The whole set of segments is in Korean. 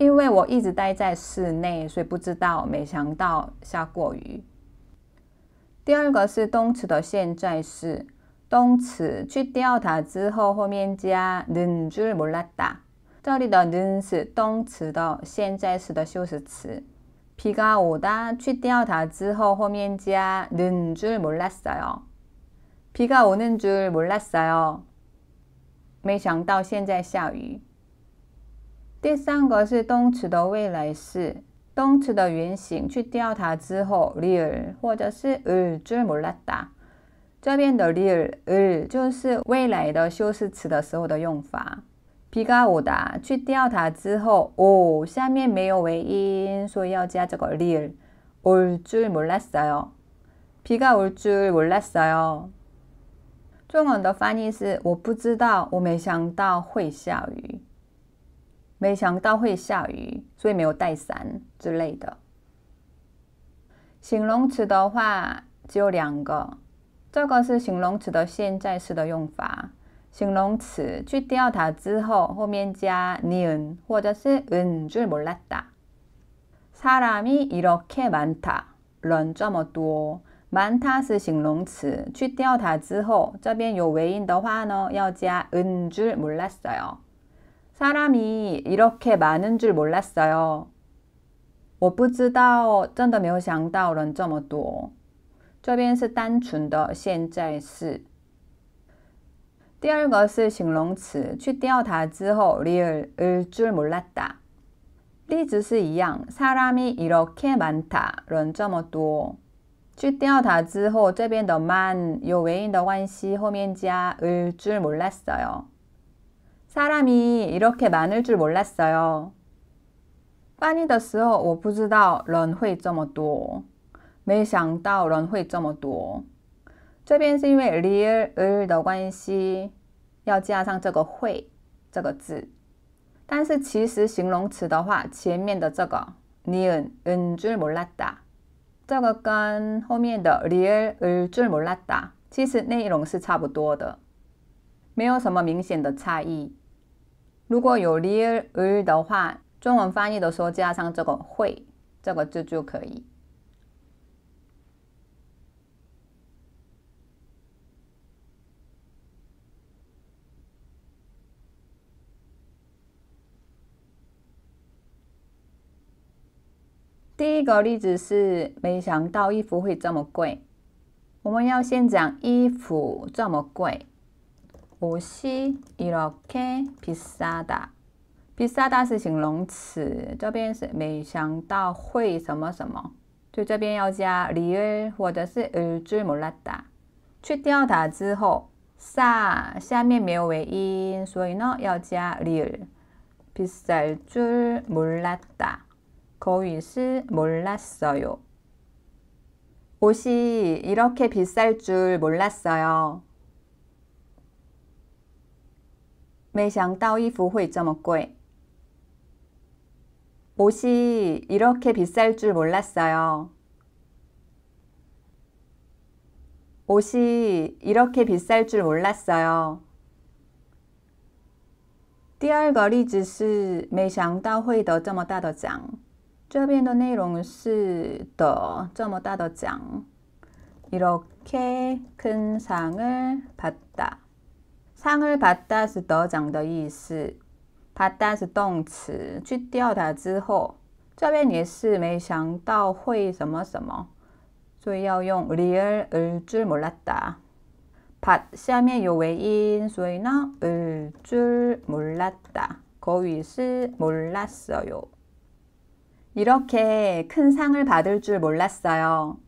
因为我一直待在室内，所以不知道，没想到下过雨。第二个是动词的现在式，动词去掉它之后后面加는줄몰랐 다。 这里的는是动词的现在式的修饰词。비가오다去掉它之后后面加는줄몰랐어 요。 비가오는줄몰랐어 요。 没想到现在下雨。第三个是动词的未来式，动词的原型去掉它之后，ㄹ e 或者是을주몰랐 다。 这边的 e ㄹ、 을就是未来的修饰词的时候的用法。비가올다去掉它之后，오下面没有尾音，所以要加这个 r e a ㄹ, 올줄몰랐어요비가올줄몰랐어 요。 中文的翻译是：我不知道，我没想到会下雨。没想到会下雨，所以没有带伞之类的。形容词的话只有两个，这个是形容词的现在式的用法。形容词去掉它之后，后面加 ㄴ 或者是은就몰랐다사람이이렇게많다런점어두워많다是形容词，去掉它之后，这边有尾音的话呢，要加은就몰랐어요 사람이 이렇게 많은 줄 몰랐어요. 我不知道真的没有想到人这么多这边是单纯的现在式 第二个是形容词，去掉它之后，리을 을줄 몰랐다。 例子是一样，사람이이렇게많 다， 人这么多。去掉它之后，这边的 man 有尾音的关系，后面加을줄몰랐어요。 사람이 이렇게 많을 줄 몰랐어요. 翻译的时候我不知道人会这么多没想到人会这么多这边是因为 real 을的关系要加上这个会这个字但是其实形容词的话前面的这个 니은 은줄 몰랐다 这个跟后面的 real 을줄 몰랐다其实内容是差不多的没有什么明显的差异 如果有 l e a r 的话，中文翻译的时候加上这个“会”这个字就可以。第一个例子是：没想到衣服会这么贵。我们要先讲衣服这么贵。 옷이 이렇게 비싸다. 비싸다 是形容词，这边是没想到会什么什么，所以这边要加 리을 或者是을줄몰랐 다。 去掉它之后，사下面没有尾音，所以呢要加 리을。 비쌀줄몰랐 다， 口语是몰랐어요。 옷이 이렇게 비쌀 줄 몰랐어요. 没想到衣服会这么贵。 옷이 이렇게 비쌀 줄 몰랐어요. 옷이 이렇게 비쌀 줄 몰랐어요. 第二个例子是没想到会得这么大的奖这边的内容是得这么大的奖 이렇게 큰 상을 받다. 상을 받다 是得奖的意思 받다 是动词去掉它之后这边也是没想到会什么什么所以要用 real을 줄 몰랐다 받下面 有尾音所以呢 을줄 몰랐다 거의是 몰랐어요 이렇게 큰 상을 받을 줄 몰랐어요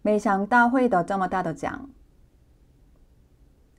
没想到会得这么大的奖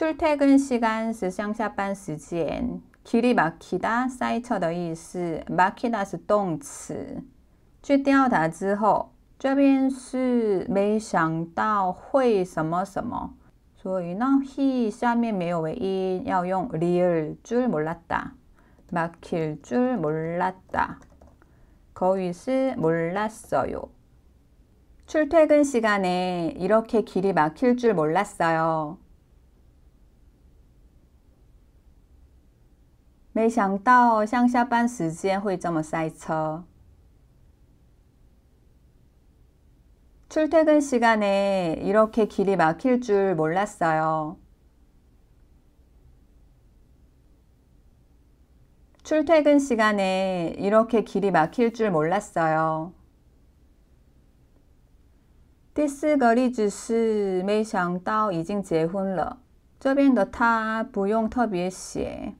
출퇴근 시간 时上下班时间 길이 막히다 塞车的意思 막히다 스是动词去调查之后这边是没想到会什么什么，所以呢 he 下面没有尾音，要用 리을 줄 몰랐다, 막힐 줄 몰랐다. 거위스 몰랐어요. 출퇴근 시간에 이렇게 길이 막힐 줄 몰랐어요. 没想到像下班时间会这么塞车。 출퇴근 시간에 이렇게 길이 막힐 줄 몰랐어요. 출퇴근 시간에 이렇게 길이 막힐 줄 몰랐어요. 디스거第四个例샹따오이징已经러婚了더타부용터비에别写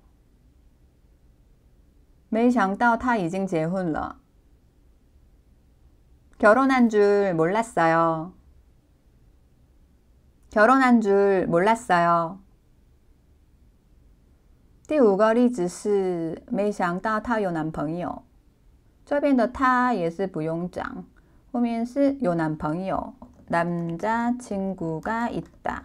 没想到他已经结婚了. 결혼한 줄 몰랐어요. 결혼한 줄 몰랐어요. 第五个例子是没想到她有男朋友.这边的她也是不用讲.后面是有男朋友. 남자친구가 있다.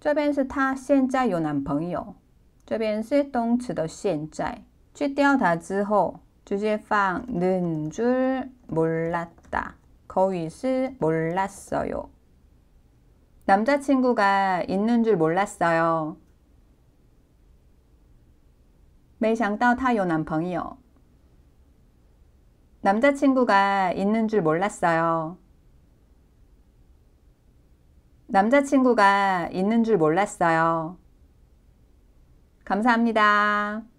这边是她现在有男朋友.这边是动词的现在。去掉它之后 直接放는 줄 몰랐다. 거위시 몰랐어요. 남자친구가 있는 줄 몰랐어요. 没想到她有男朋友. 남자친구가 있는 줄 몰랐어요. 남자친구가 있는 줄 몰랐어요. 감사합니다.